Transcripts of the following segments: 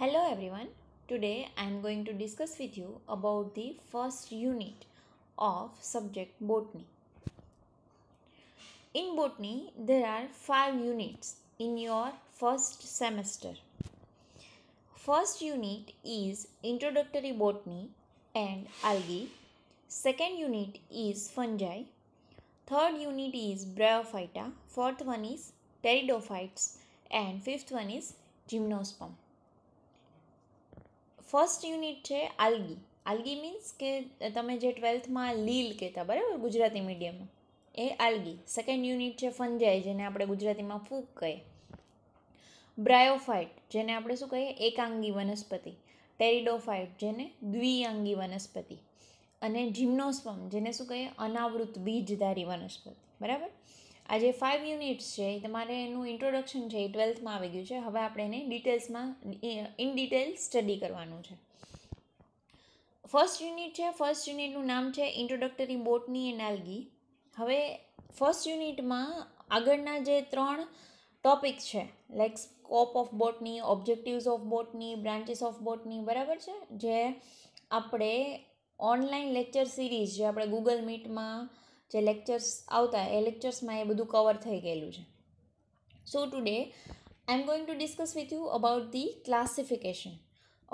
Hello everyone. Today I am going to discuss with you about the first unit of subject botany. In botany there are 5 units in your first semester. First unit is introductory botany and algae. Second unit is fungi. Third unit is bryophyta. Fourth one is pteridophytes and fifth one is gymnosperm. First unit છે algae algae means કે તમે જે ટ્વેલ્થમાં લીલ કહેતા બરાબર ગુજરાતી મીડિયમમાં એ algae second unit છે ફંજાઈ જેને આપણે ગુજરાતીમાં ફૂગ કહીએ બ્રાયોફાઇટ જેને આપણે શું કહીએ એકાંગી વનસ્પતિ ટેરિડોફાઇટ જેને દ્વિઅંગી વનસ્પતિ અને જિમ્નોસ્પમ જેને શું કહીએ અનાવૃત બીજધારી વનસ્પતિ બરાબર આજે જે ફાઇવ યુનિટ્સ છે તમારે એનું ઇન્ટ્રોડક્શન છે એ ટ્વેલ્થમાં આવી ગયું છે હવે આપણે એને ડિટેલ્સમાં ઇન ડિટેલ સ્ટડી કરવાનું છે ફર્સ્ટ યુનિટ છે ફર્સ્ટ યુનિટનું નામ છે ઇન્ટ્રોડક્ટરી બોટની એન્ડ આલ્ગી હવે ફર્સ્ટ યુનિટમાં આગળના જે ત્રણ ટોપિક છે like scope of botany objectives of botany branches of botany બરાબર છે જે આપણે ઓનલાઈન લેક્ચર સિરીઝ જે આપણે ગૂગલ મીટમાં જે લેક્ચર્સ આવતા એ લેક્ચર્સમાં એ બધું કવર થઈ ગયેલું છે so today I am going to discuss with you about the classification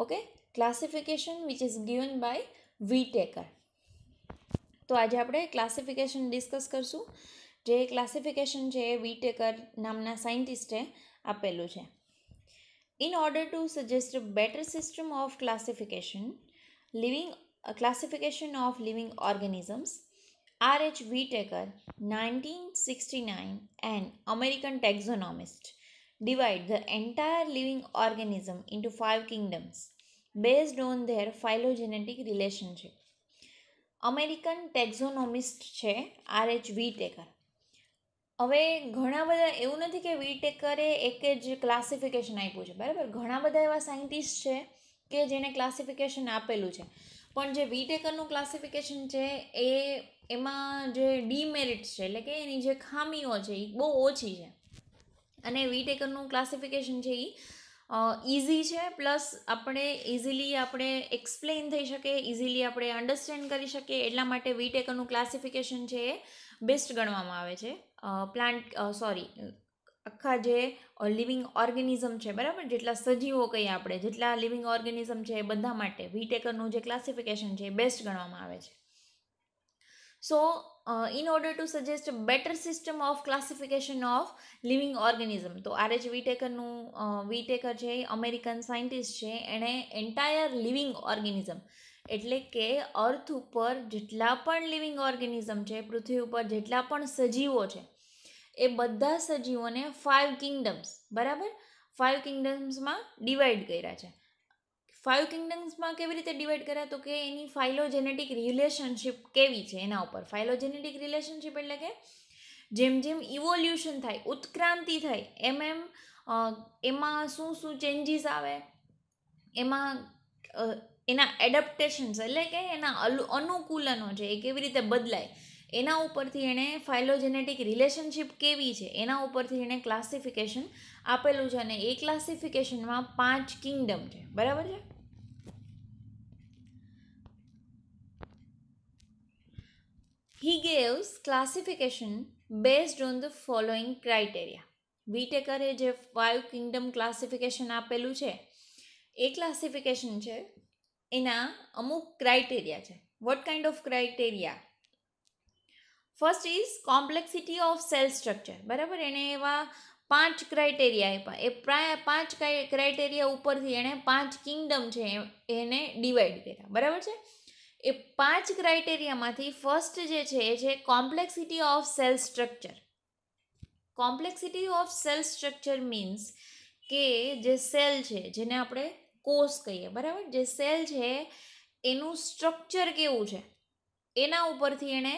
okay classification which is given by Whittaker તો આજે આપણે ક્લાસિફિકેશન ડિસ્કસ કરશું જે ક્લાસિફિકેશન છે એ વી ટેકર નામના સાયન્ટિસ્ટે આપેલું છે in order to suggest better system of classification living classification of living organisms R.H. Whitaker, 1969, an American taxonomist, divide the entire living organism into five kingdoms based on their phylogenetic relationship. American taxonomist છે R H વીટેકર હવે ઘણા બધા એવું નથી કે વીટેકરે એક જ classification આપ્યું છે બરાબર ઘણા બધા એવા સાયન્ટિસ્ટ છે કે જેને ક્લાસિફિકેશન આપેલું છે પણ જે વીટેકરનું ક્લાસિફિકેશન છે એ એમાં જે ડીમેરિટ છે એટલે કે એની જે ખામીઓ છે એ બહુ ઓછી છે અને વીટેકરનું ક્લાસિફિકેશન છે એ ઇઝી છે પ્લસ આપણે ઇઝીલી આપણે એક્સપ્લેન થઈ શકીએ ઇઝીલી આપણે અન્ડરસ્ટેન્ડ કરી શકીએ એટલા માટે વીટેકરનું ક્લાસિફિકેશન છે એ બેસ્ટ ગણવામાં આવે છે પ્લાન્ટ સોરી આખા જે લિવિંગ ઓર્ગેનિઝમ છે બરાબર જેટલા સજીવો કહીએ આપણે જેટલા લિવિંગ ઓર્ગેનિઝમ છે એ બધા માટે વીટેકરનું જે ક્લાસિફિકેશન છે એ બેસ્ટ ગણવામાં આવે છે so in order to suggest better system of classification of living organism તો આરએચ વીટેકરનું વીટેકર છે અમેરિકન સાયન્ટિસ્ટ છે એણે એન્ટાયર લિવિંગ ઓર્ગેનિઝમ એટલે કે અર્થ ઉપર જેટલા પણ લિવિંગ ઓર્ગેનિઝમ છે પૃથ્વી ઉપર જેટલા પણ સજીવો છે એ બધા સજીવોને ફાઇવ કિંગડમ્સ બરાબર ફાઇવ કિંગડમ્સમાં ડિવાઈડ કર્યા છે ફાઇવ કિંગડમ્સમાં કેવી રીતે ડિવાઈડ કર્યા તો કે એની ફાઇલોજેનેટિક રિલેશનશિપ કેવી છે એના ઉપર ફાઇલોજેનેટિક રિલેશનશિપ એટલે કે જેમ જેમ ઇવોલ્યુશન થાય ઉત્ક્રાંતિ થાય એમ એમ એમાં શું શું ચેન્જીસ આવે એમાં એના એડપ્ટેશન્સ એટલે કે એના અનુકૂલનો છે એ કેવી રીતે બદલાય એના ઉપરથી એણે ફાઇલોજેનેટિક રિલેશનશીપ કેવી છે એના ઉપરથી એણે ક્લાસિફિકેશન આપેલું છે અને એ ક્લાસિફિકેશનમાં પાંચ કિંગડમ છે બરાબર છે he gives classification based on the following criteria વિટેકરે જે ફાઇવ કિંગડમ ક્લાસિફિકેશન આપેલું છે એ ક્લાસિફિકેશન છે એના અમુક ક્રાઇટેરિયા છે what kind of criteria first is complexity of cell structure બરાબર એણે એવા પાંચ ક્રાઇટેરિયા આપ્યા એ પ્રાય પાંચ ક્રાઇટેરિયા ઉપરથી એણે પાંચ કિંગડમ છે એને ડિવાઈડ કર્યા બરાબર છે એ પાંચ ક્રાઇટેરિયામાંથી ફર્સ્ટ જે છે એ છે complexity of cell structure complexity of cell structure means કે જે સેલ છે જેને આપણે કોષ કહીએ બરાબર જે સેલ છે એનું સ્ટ્રક્ચર કેવું છે એના ઉપરથી એણે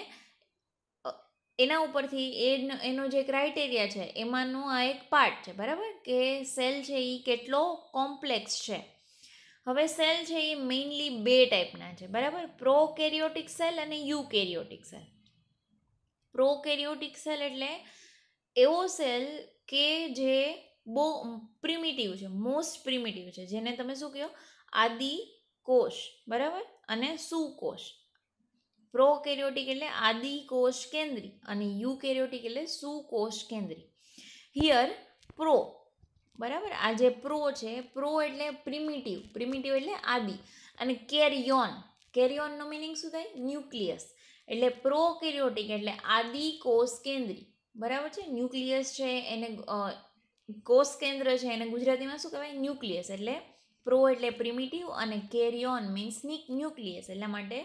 એના ઉપરથી એ એનો જે ક્રાઇટેરિયા છે એમાંનો આ એક પાર્ટ છે બરાબર કે સેલ છે એ કેટલો કોમ્પ્લેક્સ છે હવે સેલ છે એ મેઇનલી બે ટાઈપના છે બરાબર પ્રો કેરિયોટિક સેલ અને eukaryotic cell prokaryotic cell એટલે એવો સેલ કે જે બહુ પ્રિમિટિવ છે મોસ્ટ પ્રિમિટિવ છે જેને તમે શું કહો આદિ કોષ બરાબર અને સુકોષ પ્રોકેરિયોટિક એટલે આદિ કોષ કેન્દ્રી અને યુકેરિયોટિક એટલે સુકોષ કેન્દ્રી હિયર પ્રો બરાબર આ જે પ્રો છે પ્રો એટલે પ્રિમિટિવ પ્રિમિટિવ એટલે આદિ અને કેરિયોન કેરિયોનનો મિનિંગ શું થાય ન્યુક્લિયસ એટલે પ્રોકેરિયોટિક એટલે આદિ કોષ કેન્દ્રી બરાબર છે ન્યુક્લિયસ છે એને કોષ કેન્દ્ર છે એને ગુજરાતીમાં શું કહેવાય ન્યુક્લિયસ એટલે પ્રો એટલે પ્રિમિટિવ અને કેરિયોન મીન્સ ન્યુક્લિયસ એટલા માટે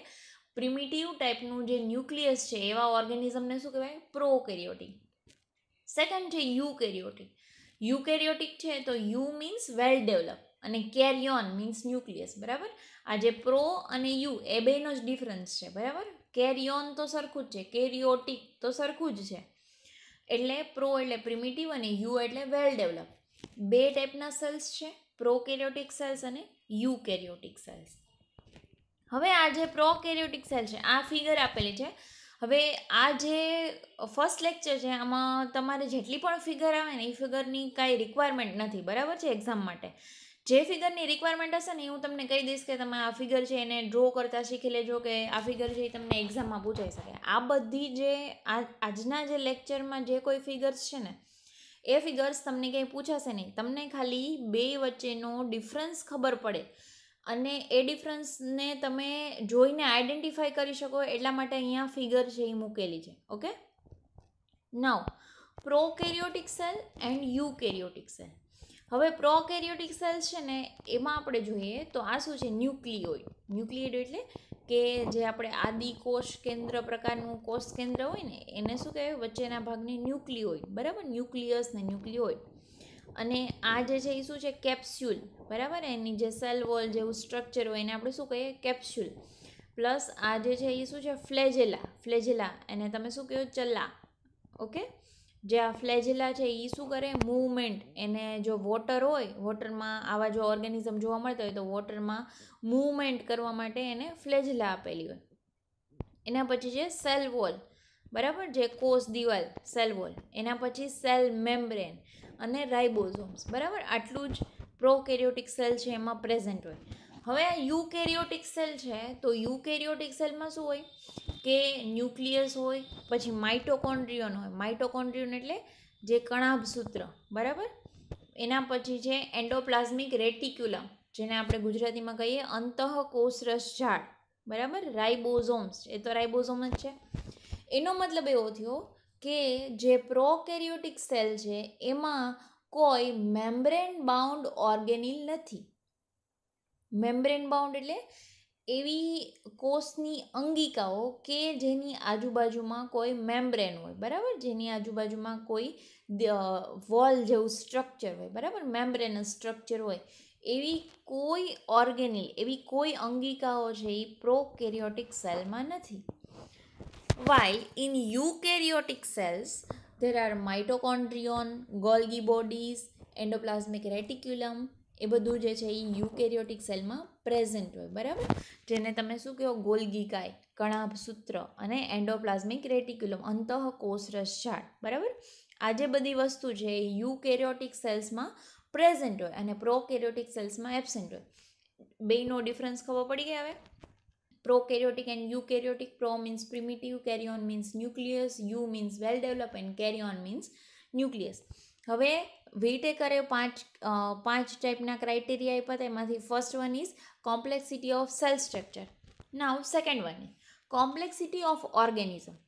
પ્રિમિટિવ ટાઈપનું જે ન્યુક્લિયસ છે એવા ઓર્ગેનિઝમને શું કહેવાય પ્રોકેરિયોટિક સેકન્ડ છે યુકેરિયોટિક યુકેરિયોટિક છે તો યુ મીન્સ વેલ ડેવલપ અને કેરિયોન મીન્સ ન્યુક્લિયસ બરાબર આ જે પ્રો અને યુ એ બેનો જ ડિફરન્સ છે બરાબર કેરિયોન તો સરખું જ છે કેરિયોટિક તો સરખું જ છે એટલે પ્રો એટલે પ્રિમિટિવ અને યુ એટલે વેલ ડેવલપ બે ટાઈપના સેલ્સ છે પ્રો પ્રોકેરિયોટિક સેલ્સ અને યુ યુકેરિયોટિક સેલ્સ હવે આ જે પ્રોકેરિયોટિક સેલ છે આ ફિગર આપેલી છે હવે આ જે ફર્સ્ટ લેક્ચર છે આમાં તમારે જેટલી પણ ફિગર આવે ને એ ફિગરની કાંઈ રિક્વાયરમેન્ટ નથી બરાબર છે એક્ઝામ માટે જે ફિગરની રિક્વાયરમેન્ટ હશે ને એ હું તમને કહી દઈશ કે તમે આ ફિગર છે એને ડ્રો કરતાં શીખી લેજો કે આ ફિગર છે એ તમને એક્ઝામમાં પૂછાઈ શકે આ બધી જે આજના જે લેક્ચરમાં જે કોઈ ફિગર્સ છે ને એ ફિગર્સ તમને કંઈ પૂછાશે નહીં તમને ખાલી બે વચ્ચેનો ડિફરન્સ ખબર પડે અને એ ડિફરન્સને તમે જોઈને આઈડેન્ટિફાય કરી શકો એટલા માટે અહીંયા ફિગર છે એ મૂકેલી છે okay prokaryotic cell and eukaryotic cell હવે પ્રો કેરિયોટિક સેલ છે ને એમાં આપણે જોઈએ તો આ શું છે ન્યુક્લિયોઇડ ન્યુક્લિયોઇડ એટલે કે જે આપણે આદિ કોષ કેન્દ્ર પ્રકારનું કોષ કેન્દ્ર હોય ને એને શું કહેવાય વચ્ચેના ભાગને ન્યુક્લિયોઇડ બરાબર ન્યુક્લિયસ ને ન્યુક્લિયોઇડ અને આ જે છે એ શું છે કેપ્સ્યુલ બરાબર એની જે સેલ વોલ જેવું સ્ટ્રક્ચર હોય એને આપણે શું કહીએ કેપ્સ્યુલ પ્લસ આ જે છે એ શું છે ફ્લેજેલા ફ્લેજેલા એને તમે શું કહો ચલ્લા ઓકે જે આ ફ્લેજેલા છે એ શું કરે મૂવમેન્ટ એને જો વોટર હોય વોટરમાં આવા જો ઓર્ગેનિઝમ જોવા મળતા હોય તો વોટરમાં મૂવમેન્ટ કરવા માટે એને ફ્લેજેલા આપેલી હોય એના પછી છે સેલ વોલ બરાબર જે કોષ દિવાલ સેલ વોલ એના પછી સેલ મેમ્બ્રેન અને રાઇબોઝોમ્સ બરાબર આટલું જ પ્રોકેરિયોટિક સેલ છે એમાં પ્રેઝન્ટ હોય હવે આ યુકેરિયોટિક સેલ છે તો યુકેરિયોટિક સેલમાં શું હોય કે ન્યુક્લિયસ હોય પછી માઇટોકોન્ડ્રિયન હોય માઇટોકોન્ડ્રિયન એટલે જે કણાભસૂત્ર બરાબર એના પછી છે એન્ડોપ્લાઝમિક રેટિક્યુલમ જેને આપણે ગુજરાતીમાં કહીએ અંતઃકોષરસ ઝાડ બરાબર રાઇબોઝોમ્સ એ તો રાઇબોઝોમ જ છે એનો મતલબ એવો થયો કે જે પ્રોકેરિયોટિક સેલ છે એમાં કોઈ મેમ્બ્રેન બાઉન્ડ ઓર્ગેનિલ નથી મેમ્બ્રેન બાઉન્ડ એટલે એવી કોષની અંગિકાઓ કે જેની આજુબાજુમાં કોઈ મેમ્બ્રેન હોય બરાબર જેની આજુબાજુમાં કોઈ વોલ જેવું સ્ટ્રક્ચર હોય બરાબર મેમ્બ્રેન સ્ટ્રક્ચર હોય એવી કોઈ ઓર્ગેનિલ એવી કોઈ અંગિકાઓ છે એ પ્રોકેરિયોટિક સેલમાં નથી While in eukaryotic cells, there are mitochondrion, Golgi bodies, endoplasmic reticulum એ બધું જે છે એ યુકેરિયોટિક સેલમાં પ્રેઝન્ટ હોય બરાબર જેને તમે શું કહો ગોલગીકાય કણાભસૂત્ર અને એન્ડોપ્લાઝમિક રેટિક્યુલમ અંતઃ કોષરસઝાડ બરાબર આ જે બધી વસ્તુ છે એ યુકેરિયોટિક સેલ્સમાં પ્રેઝન્ટ હોય અને પ્રોકેરિયોટિક સેલ્સમાં એબસેન્ટ હોય બેનો ડિફરન્સ ખબર પડી ગઈ હવે prokaryotic and eukaryotic pro means primitive carrion means nucleus u means well developed and karyon means nucleus હવે વિટેકરે પાંચ પાંચ ટાઈપના ક્રાઇટેરિયા આપ્યા તેમાંથી first one is complexity of cell structure now second one is complexity of organism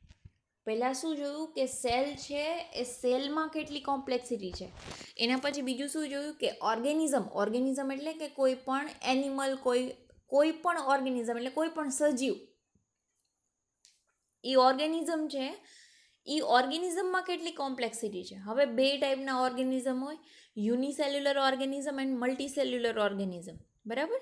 પહેલાં શું જોયું કે સેલ છે એ સેલમાં કેટલી કોમ્પ્લેક્સિટી છે એના પછી બીજું શું જોયું કે ઓર્ગેનિઝમ ઓર્ગેનિઝમ એટલે કે કોઈ પણ એનિમલ કોઈ કોઈ પણ ઓર્ગેનિઝમ એટલે કોઈ પણ સજીવ એ ઓર્ગેનિઝમ છે એ ઓર્ગેનિઝમમાં કેટલી કોમ્પ્લેક્સિટી છે હવે બે ટાઈપના ઓર્ગેનિઝમ હોય unicellular organism and multicellular organism બરાબર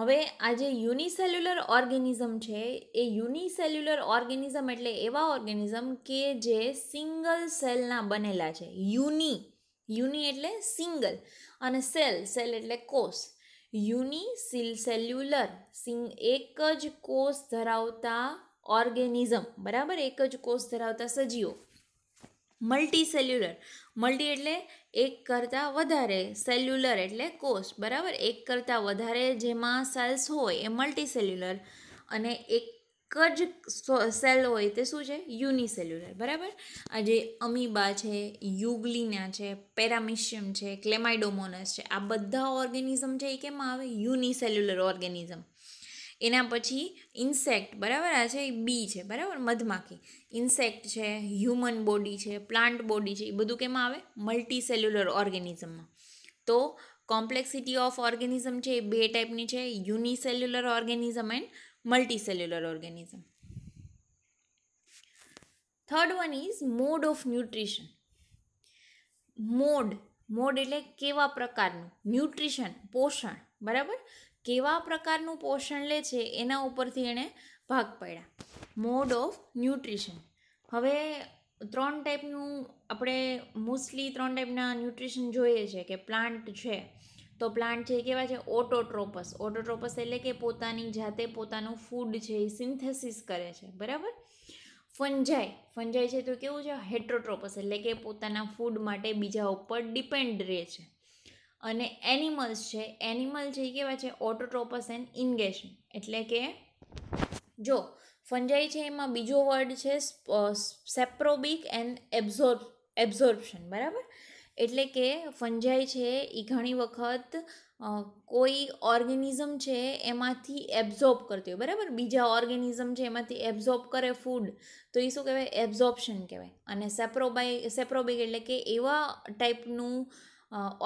હવે આ જે યુનિસેલ્યુલર ઓર્ગેનિઝમ છે એ યુનિસેલ્યુલર ઓર્ગેનિઝમ એટલે એવા ઓર્ગેનિઝમ કે જે સિંગલ સેલના બનેલા છે યુની યુની એટલે સિંગલ અને સેલ સેલ એટલે કોષ યુનિસિલ સેલ્યુલર સિંગ એક જ કોષ ધરાવતા ઓર્ગેનિઝમ બરાબર એક જ કોષ ધરાવતા સજીવો મલ્ટી સેલ્યુલર મલ્ટી એટલે એક કરતાં વધારે સેલ્યુલર એટલે કોષ બરાબર એક કરતાં વધારે જેમાં સેલ્સ હોય એ મલ્ટીસેલ્યુલર અને એક એક જ સેલ હોય તે શું છે યુનિસેલ્યુલર બરાબર આ જે અમીબા છે યુગલિના છે પેરામિશિયમ છે ક્લેમાઇડોમોનસ છે આ બધા ઓર્ગેનિઝમ છે એ કેમાં આવે યુનિસેલ્યુલર ઓર્ગેનિઝમ એના પછી ઇન્સેક્ટ બરાબર આ છે બી છે બરાબર મધમાખી ઇન્સેક્ટ છે હ્યુમન બોડી છે પ્લાન્ટ બોડી છે એ બધું કેમાં આવે મલ્ટીસેલ્યુલર ઓર્ગેનિઝમમાં તો કોમ્પ્લેક્સિટી ઓફ ઓર્ગેનિઝમ છે એ બે ટાઈપની છે unicellular organism and multicellular organism third one is mode of nutrition mode mode એટલે કેવા પ્રકારનું ન્યુટ્રિશન પોષણ બરાબર કેવા પ્રકારનું પોષણ લે છે એના ઉપરથી એણે ભાગ પડ્યા મોડ ઓફ ન્યુટ્રિશન હવે ત્રણ ટાઈપનું આપણે મોસ્ટલી ત્રણ ટાઈપના ન્યુટ્રિશન જોઈએ છે કે પ્લાન્ટ છે તો પ્લાન્ટ છે કેવા છે ઓટોટ્રોપસ ઓટોટ્રોપસ એટલે કે પોતાની જાતે પોતાનું ફૂડ છે એ સિન્થેસિસ કરે છે બરાબર ફંજાઈ ફંજાઈ છે તો કેવું છે હેટ્રોટ્રોપસ એટલે કે પોતાના ફૂડ માટે બીજા ઉપર ડિપેન્ડ રહે છે અને એનિમલ્સ છે એનિમલ છે કેવા છે ઓટોટ્રોપસ એન્ડ ઇન્ગેશન એટલે કે જો ફંજાઈ છે એમાં બીજો વર્ડ છે સેપ્રોબિક એન્ડ એબ્ઝોર્બ એબ્ઝોર્પ્શન બરાબર એટલે કે ફંજાઈ છે એ ઘણી વખત કોઈ ઓર્ગેનિઝમ છે એમાંથી એબ્ઝોર્બ કરતી હોય બરાબર બીજા ઓર્ગેનિઝમ છે એમાંથી એબ્ઝોર્બ કરે ફૂડ તો એ શું કહેવાય એબ્ઝોર્પ્શન કહેવાય અને સેપ્રોબાઈ સેપ્રોબિક એટલે કે એવા ટાઈપનું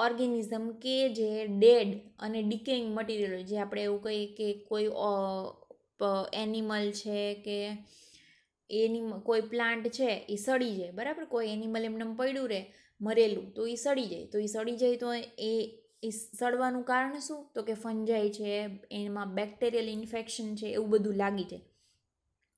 ઓર્ગેનિઝમ કે જે ડેડ અને ડિકેઇંગ મટીરિયલ હોય જે આપણે એવું કહીએ કે કોઈ એનિમલ છે કે એની કોઈ પ્લાન્ટ છે એ સડી જાય બરાબર કોઈ એનિમલ એમને પડ્યું રહે મરેલું તો એ સડી જાય તો એ સડી જાય તો એ એ સડવાનું કારણ શું તો કે ફંજાઈ છે એમાં બેક્ટેરિયલ ઇન્ફેક્શન છે એવું બધું લાગી જાય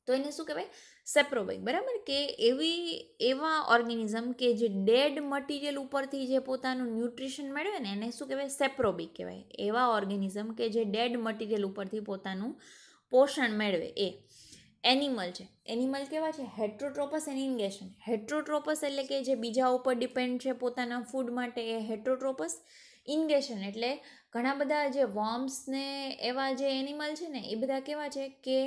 તો એને શું કહેવાય સેપ્રોબાઈક બરાબર કે એવી એવા ઓર્ગેનિઝમ કે જે ડેડ મટીરિયલ ઉપરથી જે પોતાનું ન્યુટ્રિશન મેળવે ને એને શું કહેવાય સેપ્રોબિક કહેવાય એવા ઓર્ગેનિઝમ કે જે ડેડ મટીરિયલ ઉપરથી પોતાનું પોષણ મેળવે એ એનિમલ છે એનિમલ કેવા છે હેટ્રોટ્રોપસ એન્ડ ઇન્ગેશન હેટ્રોટ્રોપસ એટલે કે જે બીજા ઉપર ડિપેન્ડ છે પોતાના ફૂડ માટે એ હેટ્રોટ્રોપસ ઇન્ગેશન એટલે ઘણા બધા જે વોર્મ્સ ને એવા જે એનિમલ છે ને એ બધા કેવા છે કે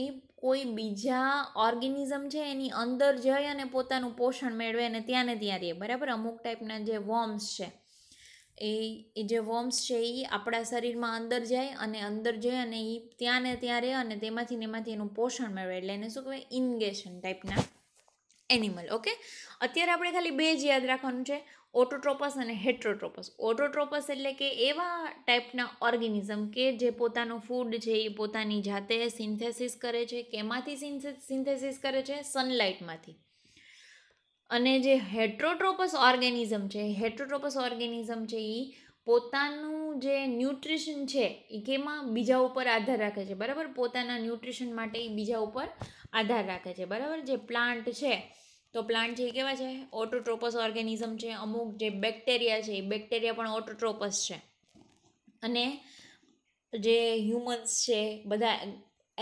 એ કોઈ બીજા ઓર્ગેનિઝમ છે એની અંદર જઈ અને પોતાનું પોષણ મેળવે અને ત્યાં ને ત્યાં રહે બરાબર અમુક ટાઈપના જે વોર્મ્સ છે એ એ જે વોર્મ્સ છે એ આપણા શરીરમાં અંદર જાય અને અંદર જાય અને એ ત્યાં ને ત્યાં રહે અને તેમાંથી ને એમાંથી એનું પોષણ મેળવે એટલે એને શું કહેવાય ઇન્ગેશન ટાઈપના એનિમલ ઓકે અત્યારે આપણે ખાલી બે જ યાદ રાખવાનું છે ઓટોટ્રોપસ અને હેટ્રોટ્રોપસ ઓટોટ્રોપસ એટલે કે એવા ટાઈપના ઓર્ગેનિઝમ કે જે પોતાનું ફૂડ છે એ પોતાની જાતે સિન્થેસિસ કરે છે કેમાંથી સિન્થેસિસ કરે છે સનલાઇટમાંથી અને જે હેટ્રોટ્રોપસ ઓર્ગેનિઝમ છે હેટ્રોટ્રોપસ ઓર્ગેનિઝમ છે એ પોતાનું જે ન્યુટ્રિશન છે એ કેમાં બીજા ઉપર આધાર રાખે છે બરાબર પોતાના ન્યુટ્રિશન માટે એ બીજા ઉપર આધાર રાખે છે બરાબર જે પ્લાન્ટ છે તો પ્લાન્ટ છે એ કેવા છે ઓટોટ્રોપસ ઓર્ગેનિઝમ છે અમુક જે બેક્ટેરિયા છે એ બેક્ટેરિયા પણ ઓટોટ્રોપસ છે અને જે હ્યુમન્સ છે બધા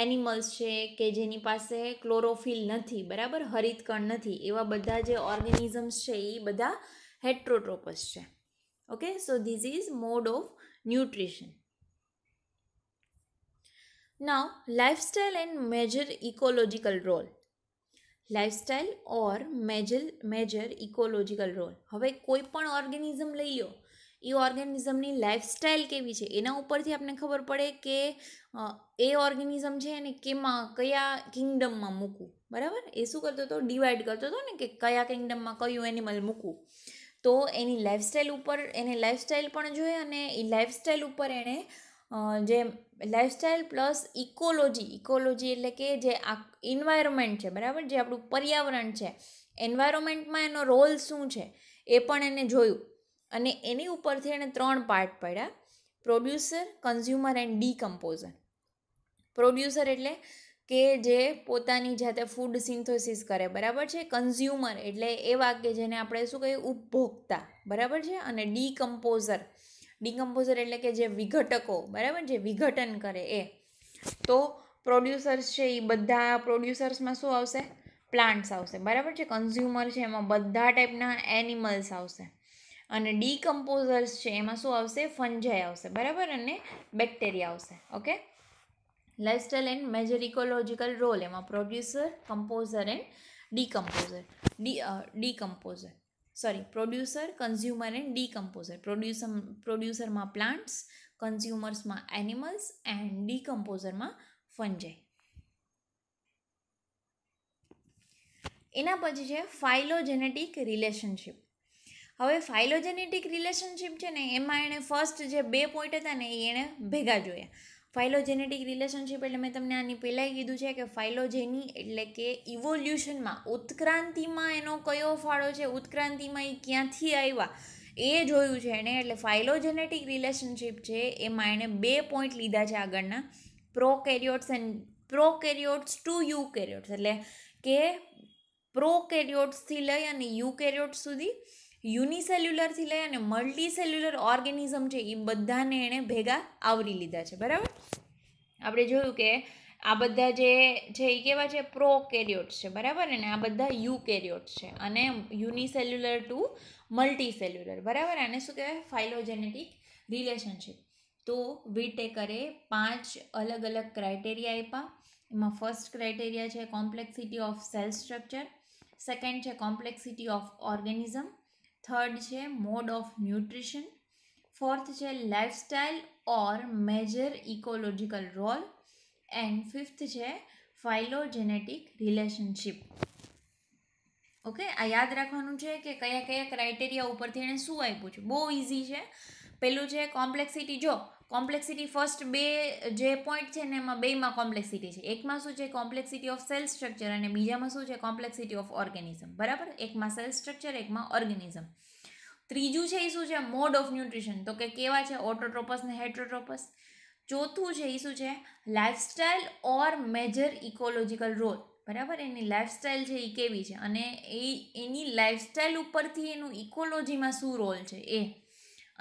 એનિમલ્સ છે કે જેની પાસે ક્લોરોફિલ નથી બરાબર હરિતકણ નથી એવા બધા જે ઓર્ગેનિઝમ્સ છે એ બધા હેટ્રોટ્રોપસ છે okay so these is mode of nutrition Now, lifestyle and major ecological role. Lifestyle or major major ecological role હવે કોઈ પણ ઓર્ગેનિઝમ લઈ લો એ ઓર્ગેનિઝમની લાઈફસ્ટાઈલ કેવી છે એના ઉપરથી આપણને ખબર પડે કે એ ઓર્ગેનિઝમ છે એને કેમાં કયા કિંગડમમાં મૂકવું બરાબર એ શું કરતો હતો ડિવાઈડ કરતો હતો ને કે કયા કિંગડમમાં કયું એનિમલ મૂકવું તો એની લાઈફસ્ટાઈલ ઉપર એને લાઈફસ્ટાઈલ પણ જોઈએ અને એ લાઈફસ્ટાઈલ ઉપર એણે જે લાઈફસ્ટાઈલ પ્લસ ઇકોલોજી ઇકોલોજી એટલે કે જે આ ઇન્વાયરમેન્ટ છે બરાબર જે આપણું પર્યાવરણ છે એન્વાયરમેન્ટમાં એનો રોલ શું છે એ પણ એને જોયું અને એની ઉપરથી એણે ત્રણ પાર્ટ પડ્યા producer consumer and decomposer producer એટલે કે જે પોતાની જાતે ફૂડ સિન્થોસિસ કરે બરાબર છે કન્ઝ્યુમર એટલે એવા કે જેને આપણે શું કહીએ ઉપભોક્તા બરાબર છે અને ડીકમ્પોઝર ડીકમ્પોઝર એટલે કે જે વિઘટકો બરાબર જે વિઘટન કરે એ તો પ્રોડ્યુસર્સ છે એ બધા પ્રોડ્યુસર્સમાં શું આવશે પ્લાન્ટ્સ આવશે બરાબર છે કન્ઝ્યુમર છે એમાં બધા ટાઈપના એનિમલ્સ આવશે અને ડીકમ્પોઝર્સ છે એમાં શું આવશે ફંજાઈ આવશે બરાબર અને બેક્ટેરિયા આવશે okay lifestyle and major ecological role એમાં producer composer and decomposer de decomposer sorry producer consumer and decomposer producer પ્રોડ્યુસરમાં પ્લાન્ટ્સ કન્ઝ્યુમર્સમાં એનિમલ્સ એન્ડ ડીકમ્પોઝરમાં ફંજાઈ એના પછી છે ફાઇલોજેનેટિક રિલેશનશિપ હવે ફાઇલોજેનેટિક રિલેશનશિપ છે ને એમાં એણે ફર્સ્ટ જે બે પોઈન્ટ હતા ને એ એણે ભેગા જોયા ફાઇલોજેનેટિક રિલેશનશિપ એટલે મેં તમને આની પહેલાંય કીધું છે કે ફાઇલોજેની એટલે કે ઇવોલ્યુશનમાં ઉત્ક્રાંતિમાં એનો કયો ફાળો છે ઉત્ક્રાંતિમાં એ ક્યાંથી આવ્યા એ જોયું છે એણે એટલે ફાઇલોજેનેટિક રિલેશનશિપ છે એમાં એણે બે પોઈન્ટ લીધા છે આગળના prokaryotes and prokaryotes to eukaryotes એટલે કે પ્રોકેરિયોટ્સથી લઈ અને યુ કેરિયોટ્સ સુધી યુનિસેલ્યુલરથી લઈ અને મલ્ટીસેલ્યુલર ઓર્ગેનિઝમ છે એ બધાને એણે ભેગા આવરી લીધા છે બરાબર આપણે જોયું કે આ બધા જે છે એ કેવા છે પ્રોકેરિયોટ્સ છે બરાબર અને આ બધા યુકેરિયોટ્સ છે અને યુનિસેલ્યુલર ટુ મલ્ટીસેલ્યુલર બરાબર આને શું કહેવાય ફાઇલોજેનેટિક રિલેશનશીપ તો વિટેકરે પાંચ અલગ અલગ ક્રાઇટેરિયા આપ્યા એમાં ફર્સ્ટ ક્રાઇટેરિયા છે complexity of cell structure second છે કોમ્પ્લેક્સિટી ઓફ ઓર્ગેનિઝમ થર્ડ છે મોડ ઓફ ન્યુટ્રિશન ફોર્થ છે lifestyle or major ecological role and fifth છે ફાઇલોજેનેટિક રિલેશનશીપ ઓકે આ યાદ રાખવાનું છે કે કયા કયા ક્રાઇટેરિયા ઉપરથી એણે શું આપ્યું છે બહુ ઇઝી છે પહેલું છે કોમ્પ્લેક્સિટી જો કોમ્પ્લેક્સિટી ફર્સ્ટ બે જે પોઈન્ટ છે ને એમાં બેમાં કોમ્પ્લેક્સિટી છે એકમાં શું છે કોમ્પ્લેક્સિટી ઓફ સેલ સ્ટ્રક્ચર અને બીજામાં શું છે કોમ્પ્લેક્સિટી ઓફ ઓર્ગેનિઝમ બરાબર એકમાં સેલ સ્ટ્રક્ચર એકમાં ઓર્ગેનિઝમ ત્રીજું છે એ શું છે મોડ ઓફ ન્યુટ્રિશન તો કે કેવા છે ઓટોટ્રોપસ ને હેટ્રોટ્રોપસ ચોથું છે એ શું છે lifestyle or major ecological role બરાબર એની લાઇફસ્ટાઇલ છે એ કેવી છે અને એ એની લાઇફસ્ટાઇલ ઉપરથી એનું ઇકોલોજીમાં શું રોલ છે એ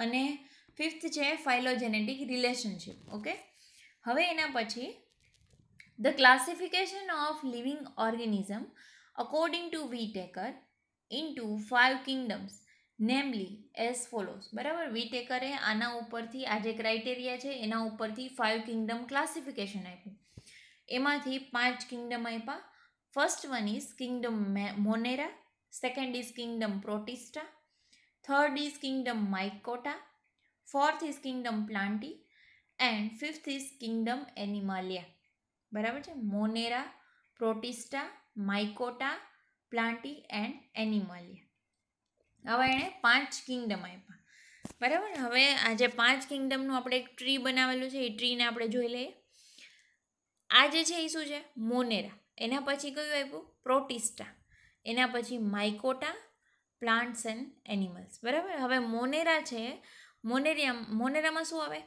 અને ફિફ્થ છે ફાઇલોજેનેટિક રિલેશનશીપ ઓકે હવે એના પછી the classification of living organism according to Whittaker into five kingdoms namely as follows બરાબર વી ટેકરે આના ઉપરથી આ જે ક્રાઇટેરિયા છે એના ઉપરથી ફાઇવ કિંગડમ ક્લાસિફિકેશન આપ્યું એમાંથી પાંચ કિંગડમ આપ્યા first one is kingdom Monera second is kingdom Protista third is kingdom Mycota fourth is kingdom Plantae and fifth is kingdom Animalia બરાબર છે મોનેરા પ્રોટિસ્ટા માઇકોટા પ્લાન્ટી એન્ડ એનિમાલિયા હવે એણે પાંચ કિંગડમ આપ્યા બરાબર હવે આજે પાંચ કિંગડમનું આપણે એક ટ્રી બનાવેલું છે એ ટ્રીને આપણે જોઈ લઈએ આ જે છે એ શું છે મોનેરા એના પછી કયું આપ્યું પ્રોટિસ્ટા એના પછી માઇકોટા પ્લાન્ટ્સ એન્ડ એનિમલ્સ બરાબર હવે મોનેરા છે મોનેરિયા મોનેરામાં શું આવે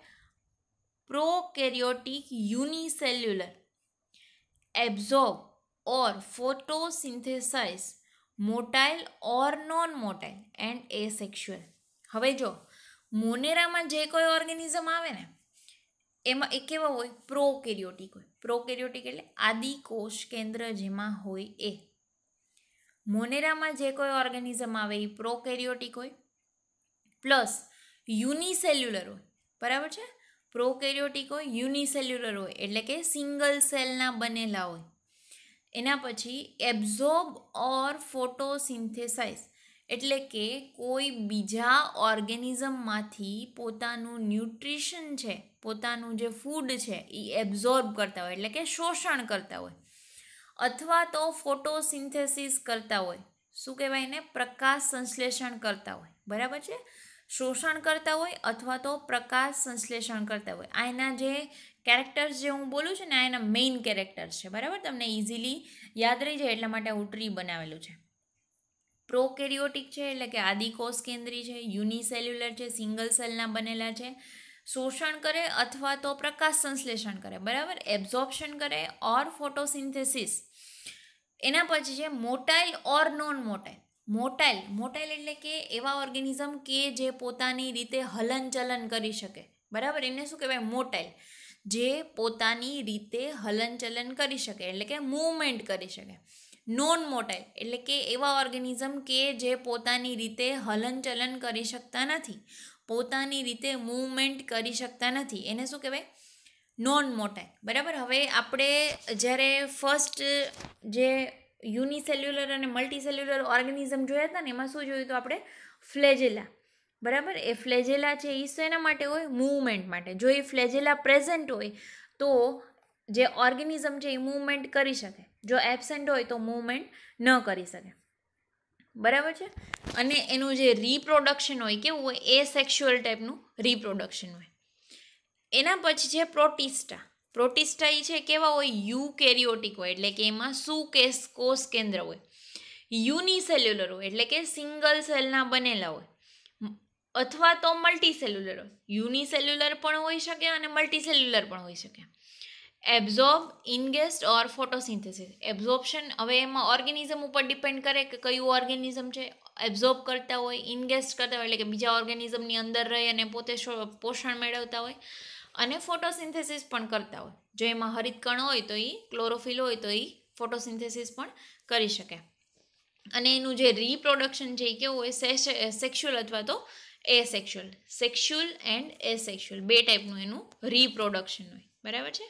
prokaryotic unicellular absorb or photosynthesize motile or non motile and asexual હવે જો મોનેરામાં જે કોઈ ઓર્ગેનિઝમ આવે ને એમાં એ કેવા હોય પ્રોકેરિયોટિક હોય પ્રોકેરિયોટિક એટલે આદિ કોષ કેન્દ્ર જેમાં હોય એ મોનેરામાં જે કોઈ ઓર્ગેનિઝમ આવે એ પ્રોકેરિયોટિક હોય પ્લસ યુનિસેલ્યુલર હોય બરાબર છે પ્રોકેરિયોટિક હોય યુનિસેલ્યુલર હોય એટલે કે સિંગલ સેલના બનેલા હોય એના પછી એબ્ઝોર્બ ઓર ફોટોસિન્થેસાઇઝ એટલે કે કોઈ બીજા ઓર્ગેનિઝમમાંથી પોતાનું ન્યુટ્રિશન છે પોતાનું જે ફૂડ છે એ એબ્ઝોર્બ કરતા હોય એટલે કે શોષણ કરતા હોય અથવા તો ફોટોસિન્થેસિસ કરતા હોય શું કહેવાય એને પ્રકાશ સંશ્લેષણ કરતા હોય બરાબર છે શોષણ કરતા હોય અથવા તો પ્રકાશ સંશ્લેષણ કરતા હોય આ એના જે કેરેક્ટર્સ જે હું બોલું છું ને આ એના મેઇન કેરેક્ટર્સ છે બરાબર તમને ઇઝીલી યાદ રહી જાય એટલા માટે હું ટ્રી બનાવેલું છે પ્રોકેરિયોટિક છે એટલે કે આદિકોષ કેન્દ્રી છે યુનિસેલ્યુલર છે સિંગલ સેલના બનેલા છે શોષણ કરે અથવા તો પ્રકાશ સંશ્લેષણ કરે બરાબર એબ્ઝોર્પ્શન કરે ઓર ફોટોસિન્થેસિસ એના પછી છે મોટાઇલ ઓર નોન મોટાઇલ મોટાઈલ મોટાઈલ એટલે કે એવા ઓર્ગેનિઝમ કે જે પોતાની રીતે હલનચલન કરી શકે બરાબર એને શું કહેવાય મોટાઈલ જે પોતાની રીતે હલનચલન કરી શકે એટલે કે મૂવમેન્ટ કરી શકે નોન મોટાઈલ એટલે કે એવા ઓર્ગેનિઝમ કે જે પોતાની રીતે હલનચલન કરી શકતા નથી પોતાની રીતે મૂવમેન્ટ કરી શકતા નથી એને શું કહેવાય નોન મોટાઈલ બરાબર હવે આપણે જ્યારે ફર્સ્ટ જે યુનિસેલ્યુલર અને મલ્ટીસેલ્યુલર ઓર્ગેનિઝમ જોયા હતા ને એમાં શું જોયું તો આપણે ફ્લેજેલા બરાબર એ ફ્લેજેલા છે એ શેના માટે હોય મૂવમેન્ટ માટે જો એ ફ્લેજેલા પ્રેઝન્ટ હોય તો જે ઓર્ગેનિઝમ છે એ મૂવમેન્ટ કરી શકે જો એબસેન્ટ હોય તો મૂવમેન્ટ ન કરી શકે બરાબર છે અને એનું જે રિપ્રોડક્શન હોય કેવું હોય એ સેક્સ્યુઅલ ટાઈપનું રિપ્રોડક્શન હોય એના પછી છે પ્રોટિસ્ટા પ્રોટિસ્ટા છે કેવા હોય યુકેરિયોટિક હોય એટલે કે એમાં શું કેસ કોષ કેન્દ્ર હોય યુનિસેલ્યુલર હોય એટલે કે સિંગલ સેલના બનેલા હોય અથવા તો મલ્ટીસેલ્યુલર હોય યુનિસેલ્યુલર પણ હોઈ શકે અને મલ્ટીસેલ્યુલર પણ હોઈ શકે absorb ingest or photosynthesis absorption હવે એમાં ઓર્ગેનિઝમ ઉપર ડિપેન્ડ કરે કે કયું ઓર્ગેનિઝમ છે એબ્ઝોર્બ કરતા હોય ઇનગેસ્ટ કરતા હોય એટલે કે બીજા ઓર્ગેનિઝમની અંદર રહે અને પોતે પોષણ મેળવતા હોય અને ફોટોસિન્થેસિસ પણ કરતા હોય જો એમાં હરિત કણ હોય તો એ ક્લોરોફિલ હોય તો એ ફોટોસિન્થેસિસ પણ કરી શકે અને એનું જે રિપ્રોડક્શન છે એ કેવું હોય સેક્સ્યુઅલ અથવા તો asexual sexual and asexual બે ટાઈપનું એનું રિપ્રોડક્શન હોય બરાબર છે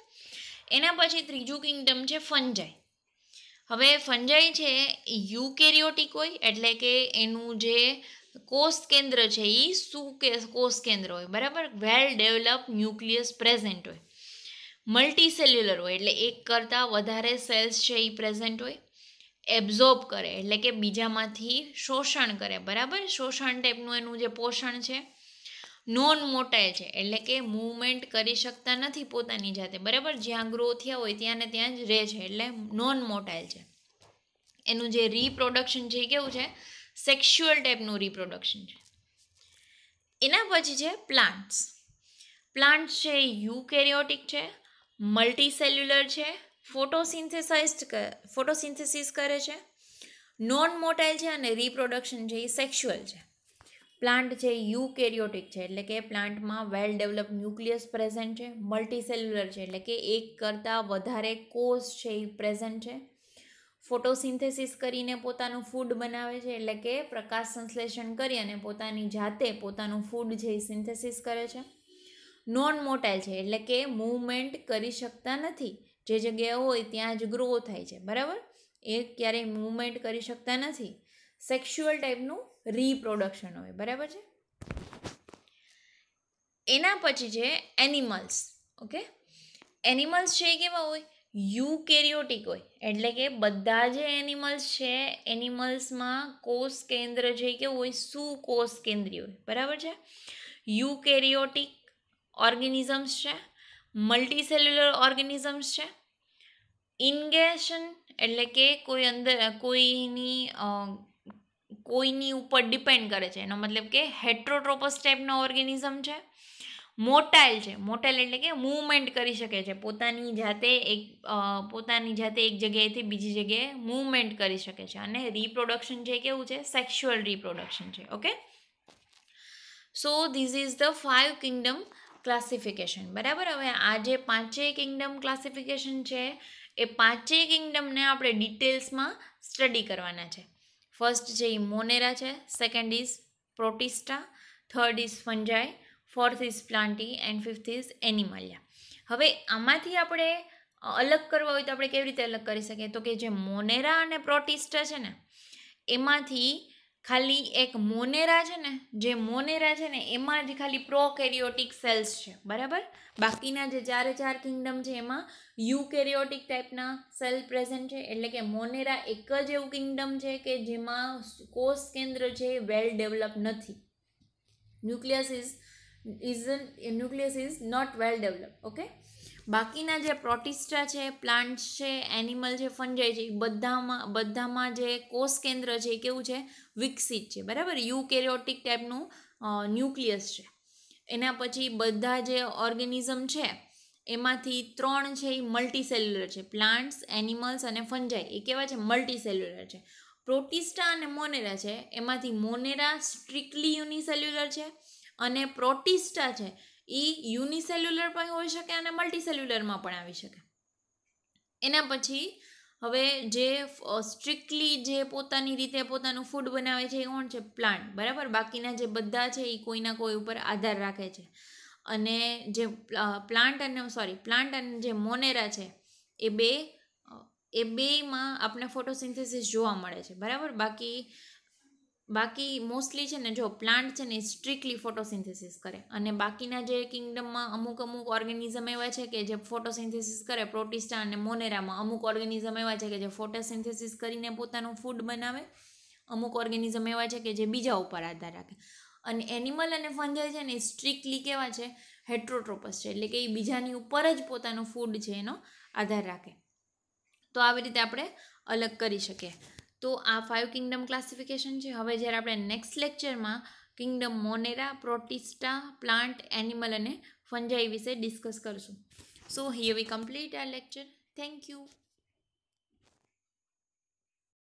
એના પછી ત્રીજું કિંગડમ છે ફંજાઈ હવે ફંજાઈ છે યુકેરિયોટિક હોય એટલે કે એનું જે કોષ કેન્દ્ર છે એ શું કે કોષ કેન્દ્ર હોય બરાબર વેલ ડેવલપ ન્યુક્લિયસ પ્રેઝન્ટ હોય મલ્ટીસેલ્યુલર હોય એટલે એક કરતાં વધારે સેલ્સ છે એ પ્રેઝન્ટ હોય એબ્ઝોર્બ કરે એટલે કે બીજામાંથી શોષણ કરે બરાબર શોષણ ટાઈપનું એનું જે પોષણ છે નોન મોટાઇલ છે એટલે કે મૂવમેન્ટ કરી શકતા નથી પોતાની જાતે બરાબર જ્યાં ગ્રો થયા હોય ત્યાં ને ત્યાં જ રહે છે એટલે નોન મોટાઇલ છે એનું જે રિપ્રોડક્શન છે એ કેવું છે સેક્સ્યુઅલ ટાઈપનું રિપ્રોડક્શન છે એના પછી છે પ્લાન્ટ્સ પ્લાન્ટ્સ છે યુકેરિયોટિક છે મલ્ટીસેલ્યુલર છે ફોટોસિન્થેસાઇઝડ ફોટોસિન્થેસિસ કરે છે નોન મોટાઇલ છે અને રિપ્રોડક્શન છે એ સેક્સ્યુઅલ છે પ્લાન્ટ છે યુકેરિયોટિક છે એટલે કે પ્લાન્ટમાં વેલ ડેવલપ ન્યુક્લિયસ પ્રેઝન્ટ છે મલ્ટીસેલ્યુલર છે એટલે કે એક કરતાં વધારે કોષ છે એ પ્રેઝન્ટ છે ફોટોસિન્થેસિસ કરીને પોતાનું ફૂડ બનાવે છે એટલે કે પ્રકાશ સંશ્લેષણ કરી અને પોતાની જાતે પોતાનું ફૂડ જે સિન્થેસિસ કરે છે નોન મોટાઇલ છે એટલે કે મૂવમેન્ટ કરી શકતા નથી જે જગ્યા હોય ત્યાં જ ગ્રો થાય છે બરાબર એ ક્યારેય મૂવમેન્ટ કરી શકતા નથી સેક્સ્યુઅલ ટાઈપનું રિપ્રોડક્શન હોય બરાબર છે એના પછી છે એનિમલ્સ ઓકે એનિમલ્સ છે એ કેવા હોય યુકેરીયોટિક હોય એટલે કે બધા જે એનિમલ્સ છે એનિમલ્સમાં કોષ કેન્દ્ર જે કેવું હોય સુકોષ કેન્દ્રીય હોય બરાબર છે યુકેરીયોટિક ઓર્ગેનિઝમ્સ છે મલ્ટીસેલ્યુલર ઓર્ગેનિઝમ્સ છે ઇન્ગેશન એટલે કે કોઈ અંદર કોઈની કોઈની ઉપર ડિપેન્ડ કરે છે એનો મતલબ કે હેટ્રોટ્રોપસ ટાઈપનો ઓર્ગેનિઝમ છે મોટાઇલ છે મોટાઇલ એટલે કે મૂવમેન્ટ કરી શકે છે પોતાની જાતે એક પોતાની જાતે એક જગ્યાએથી બીજી જગ્યાએ મૂવમેન્ટ કરી શકે છે અને રિપ્રોડક્શન જે કેવું છે સેક્સ્યુઅલ રિપ્રોડક્શન છે okay so these is the five kingdom classification બરાબર હવે આ જે પાંચેય કિંગડમ ક્લાસિફિકેશન છે એ પાંચેય કિંગડમને આપણે ડિટેલ્સમાં સ્ટડી કરવાના છે ફર્સ્ટ જે મોનેરા છે second is Protista third is fungi fourth is Plantae and fifth is Animalia હવે આમાંથી આપણે અલગ કરવા હોય તો આપણે કેવી રીતે અલગ કરી શકીએ તો કે જે મોનેરા અને પ્રોટિસ્ટા છે ને એમાંથી ખાલી એક મોનેરા છે ને જે મોનેરા છે ને એમાં જ ખાલી પ્રોકેરિયોટિક સેલ્સ છે બરાબર બાકીના જે ચાર ચાર કિંગડમ છે એમાં યુકેરિયોટિક ટાઈપના સેલ પ્રેઝન્ટ છે એટલે કે મોનેરા એક જ એવું કિંગડમ છે કે જેમાં કોષ કેન્દ્ર છે વેલ ડેવલપ નથી nucleus is isn't nucleus is not well develop okay બાકીના જે પ્રોટિસ્ટા છે પ્લાન્ટ્સ છે એનિમલ છે ફંજાઈ છે બધામાં બધામાં જે કોષ કેન્દ્ર છે એ કેવું છે વિકસિત છે બરાબર યુકેરિયોટિક ટાઈપનું ન્યુક્લિયસ છે એના પછી બધા જે ઓર્ગેનિઝમ છે એમાંથી ત્રણ છે એ મલ્ટીસેલ્યુલર છે પ્લાન્ટ્સ એનિમલ્સ અને ફંજાઈ એ કેવા છે મલ્ટીસેલ્યુલર છે પ્રોટિસ્ટા અને મોનેરા છે એમાંથી મોનેરા સ્ટ્રિકલી યુનિસેલ્યુલર છે અને પ્રોટિસ્ટા છે એ યુનિસેલ્યુલર પણ હોઈ શકે અને મલ્ટીસેલ્યુલરમાં પણ આવી શકે એના પછી હવે જે સ્ટ્રિક્ટલી જે પોતાની રીતે પોતાનું ફૂડ બનાવે છે એ કોણ છે પ્લાન્ટ બરાબર બાકીના જે બધા છે એ કોઈના કોઈ ઉપર આધાર રાખે છે અને જે પ્લાન્ટ અને સોરી પ્લાન્ટ અને જે મોનેરા છે એ બે એ બેમાં આપણે ફોટોસિન્થેસિસ જોવા મળે છે બરાબર બાકી બાકી મોસ્ટલી છે ને જો પ્લાન્ટ છે ને સ્ટ્રિકલી ફોટોસિન્થેસિસ કરે અને બાકીના જે કિંગડમમાં અમુક અમુક ઓર્ગેનિઝમ એવા છે કે જે ફોટોસિન્થેસિસ કરે પ્રોટિસ્ટા અને મોનેરામાં અમુક ઓર્ગેનિઝમ એવા છે કે જે ફોટોસિન્થેસિસ કરીને પોતાનું ફૂડ બનાવે અમુક ઓર્ગેનિઝમ એવા છે કે જે બીજા ઉપર આધાર રાખે અને એનિમલ અને ફંજાઈ છે ને સ્ટ્રિકલી કેવા છે હેટ્રોટ્રોપસ છે એટલે કે એ બીજાની ઉપર જ પોતાનું ફૂડ છે એનો આધાર રાખે તો આવી રીતે આપણે અલગ કરી શકીએ તો આ ફાઇવ કિંગડમ ક્લાસિફિકેશન છે હવે જ્યારે આપણે નેક્સ્ટ લેક્ચરમાં kingdom Monera Protista plant animal અને ફંજાઈ વિશે ડિસ્કસ કરશું સો હિયર વી કમ્પ્લીટ આ લેક્ચર થેન્ક યુ